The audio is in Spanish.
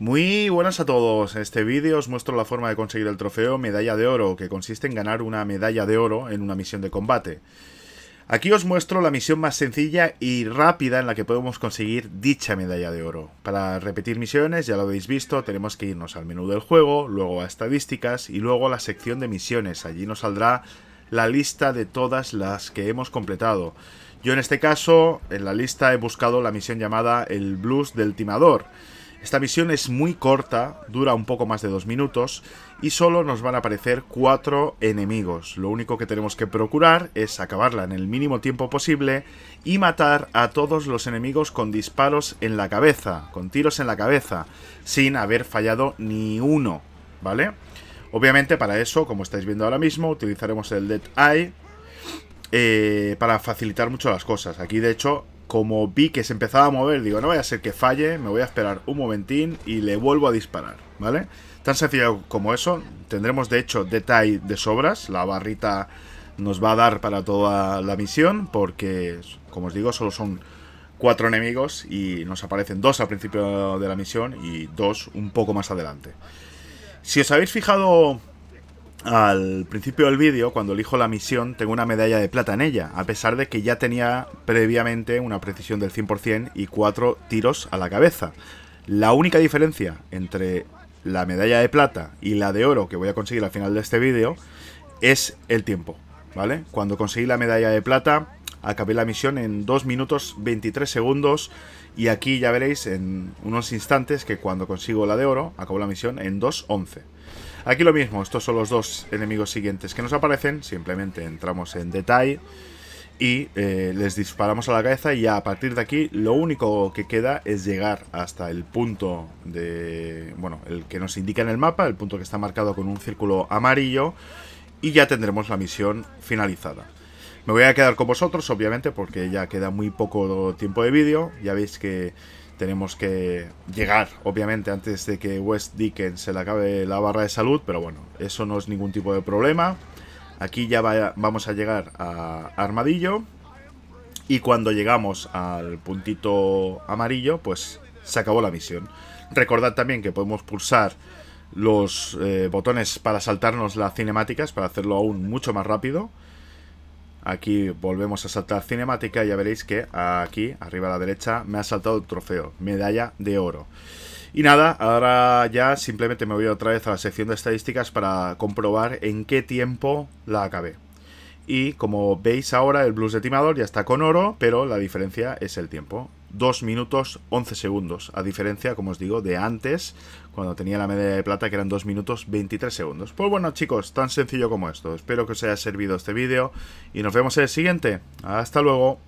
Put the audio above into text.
Muy buenas a todos, en este vídeo os muestro la forma de conseguir el trofeo Medalla de Oro, que consiste en ganar una medalla de oro en una misión de combate. Aquí os muestro la misión más sencilla y rápida en la que podemos conseguir dicha medalla de oro. Para repetir misiones, ya lo habéis visto, tenemos que irnos al menú del juego, luego a estadísticas y luego a la sección de misiones. Allí nos saldrá la lista de todas las que hemos completado. Yo en este caso, en la lista he buscado la misión llamada El Blues del Timador. Esta misión es muy corta, dura un poco más de dos minutos y solo nos van a aparecer cuatro enemigos. Lo único que tenemos que procurar es acabarla en el mínimo tiempo posible y matar a todos los enemigos con disparos en la cabeza, con tiros en la cabeza, sin haber fallado ni uno, ¿vale? Obviamente para eso, como estáis viendo ahora mismo, utilizaremos el Dead Eye eh, para facilitar mucho las cosas. Aquí de hecho como vi que se empezaba a mover, digo, no vaya a ser que falle, me voy a esperar un momentín y le vuelvo a disparar, ¿vale? Tan sencillo como eso, tendremos de hecho detalle de sobras, la barrita nos va a dar para toda la misión, porque, como os digo, solo son cuatro enemigos y nos aparecen dos al principio de la misión y dos un poco más adelante. Si os habéis fijado al principio del vídeo, cuando elijo la misión, tengo una medalla de plata en ella, a pesar de que ya tenía previamente una precisión del 100% y cuatro tiros a la cabeza. La única diferencia entre la medalla de plata y la de oro que voy a conseguir al final de este vídeo es el tiempo, ¿vale? Cuando conseguí la medalla de plata, acabé la misión en 2 minutos 23 segundos y aquí ya veréis en unos instantes que cuando consigo la de oro, acabo la misión en 2.11. Aquí lo mismo, estos son los dos enemigos siguientes que nos aparecen. Simplemente entramos en detalle y eh, les disparamos a la cabeza y a partir de aquí lo único que queda es llegar hasta el punto de... Bueno, el que nos indica en el mapa, el punto que está marcado con un círculo amarillo y ya tendremos la misión finalizada. Me voy a quedar con vosotros, obviamente, porque ya queda muy poco tiempo de vídeo. Ya veis que tenemos que llegar, obviamente, antes de que West Dickens se le acabe la barra de salud, pero bueno, eso no es ningún tipo de problema. Aquí ya vamos a llegar a Armadillo. Y cuando llegamos al puntito amarillo, pues se acabó la misión. Recordad también que podemos pulsar los eh, botones para saltarnos las cinemáticas, para hacerlo aún mucho más rápido. Aquí volvemos a saltar cinemática y ya veréis que aquí, arriba a la derecha, me ha saltado el trofeo, medalla de oro. Y nada, ahora ya simplemente me voy otra vez a la sección de estadísticas para comprobar en qué tiempo la acabé. Y como veis ahora, el blues de timador ya está con oro, pero la diferencia es el tiempo. 2 minutos 11 segundos, a diferencia, como os digo, de antes, cuando tenía la medalla de plata, que eran 2 minutos 23 segundos. Pues bueno, chicos, tan sencillo como esto. Espero que os haya servido este vídeo y nos vemos en el siguiente. Hasta luego.